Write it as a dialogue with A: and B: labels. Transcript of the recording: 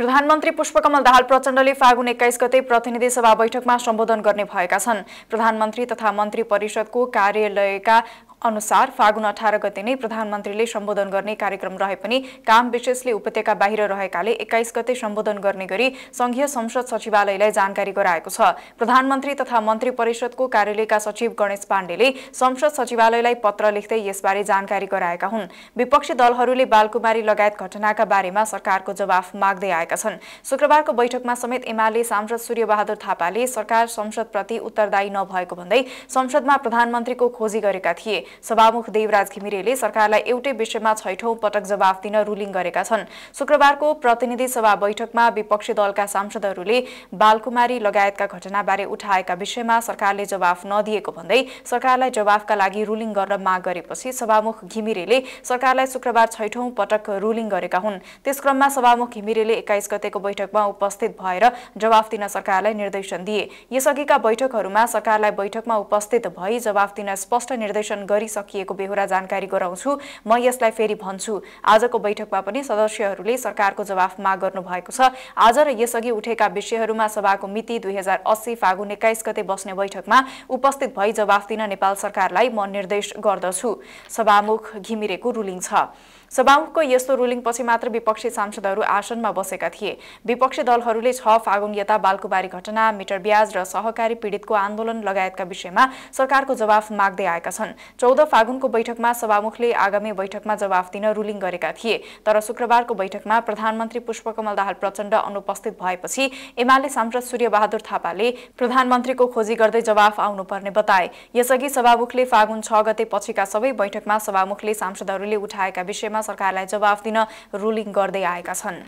A: प्रधानमन्त्री पुष्पकमल दाहाल प्रचण्डले फागुन एक्काइस गते प्रतिनिधि सभा बैठकमा सम्बोधन गर्ने भएका छन् प्रधानमन्त्री तथा मन्त्री परिषदको कार्यालयका अनुसार फागुन अठार गते नै प्रधानमन्त्रीले सम्बोधन गर्ने कार्यक्रम रहे पनि काम विशेषले उपत्यका बाहिर रहेकाले एक्काइस गते सम्बोधन गर्ने गरी संघीय संसद सचिवालयलाई जानकारी गराएको छ प्रधानमन्त्री तथा मन्त्री परिषदको कार्यालयका सचिव गणेश पाण्डेले संसद सचिवालयलाई पत्र लेख्दै यसबारे जानकारी गराएका हुन् विपक्षी दलहरूले बालकुमारी लगायत घटनाका बारेमा सरकारको जवाफ माग्दै आएका छन् शुक्रबारको बैठकमा समेत एमाले सांसद सूर्यबहादुर थापाले सरकार संसदप्रति उत्तरदायी नभएको भन्दै संसदमा प्रधानमन्त्रीको खोजी गरेका थिए सभामुख देवराज घिमिरेले सरकारलाई एउटै विषयमा छैठौं पटक जवाफ दिन रुलिङ गरेका छन् शुक्रबारको प्रतिनिधि सभा बैठकमा विपक्षी दलका सांसदहरूले बालकुमारी लगायतका घटनाबारे उठाएका विषयमा सरकारले जवाफ नदिएको भन्दै सरकारलाई जवाफका लागि रुलिङ गर्न माग गरेपछि सभामुख घिमिरेले सरकारलाई शुक्रबार छैठौं पटक रुलिङ गरेका हुन् त्यसक्रममा सभामुख घिमिरेले एक्काइस गतेको बैठकमा उपस्थित भएर जवाफ दिन सरकारलाई निर्देशन दिए यसअघिका बैठकहरूमा सरकारलाई बैठकमा उपस्थित भई जवाफ दिन स्पष्ट निर्देशन गरे गरिसकिएको बेहोरा जानकारी गराउँछु म यसलाई फेरि भन्छु आजको बैठकमा पनि सदस्यहरूले सरकारको जवाफ माग गर्नु भएको छ आज र यसअघि उठेका विषयहरूमा सभाको मिति दुई हजार अस्सी फागुन एक्काइस गते बस्ने बैठकमा उपस्थित भई जवाफ दिन नेपाल सरकारलाई म निर्देश गर्दछु सभामुख घिमिरेको रुलिङ छ सभामुखको यस्तो रुलिङपछि मात्र विपक्षी सांसदहरू आसनमा बसेका थिए विपक्षी दलहरूले छ फागुन यता बालकुबारी घटना मिटर ब्याज र सहकारी पीडितको आन्दोलन लगायतका विषयमा सरकारको जवाफ माग्दै आएका छन् चौध फागुनको बैठकमा सभामुखले आगामी बैठकमा जवाफ दिन रुलिङ गरेका थिए तर शुक्रबारको बैठकमा प्रधानमन्त्री पुष्पकमल दाहाल प्रचण्ड अनुपस्थित भएपछि एमाले सांसद सूर्यबहादुर थापाले प्रधानमन्त्रीको खोजी गर्दै जवाफ आउनुपर्ने बताए यसअघि सभामुखले फागुन छ गते पछिका सबै बैठकमा सभामुखले सांसदहरूले उठाएका विषयमा सरकारलाई जवाफ दिन रुलिङ गर्दै आएका छन्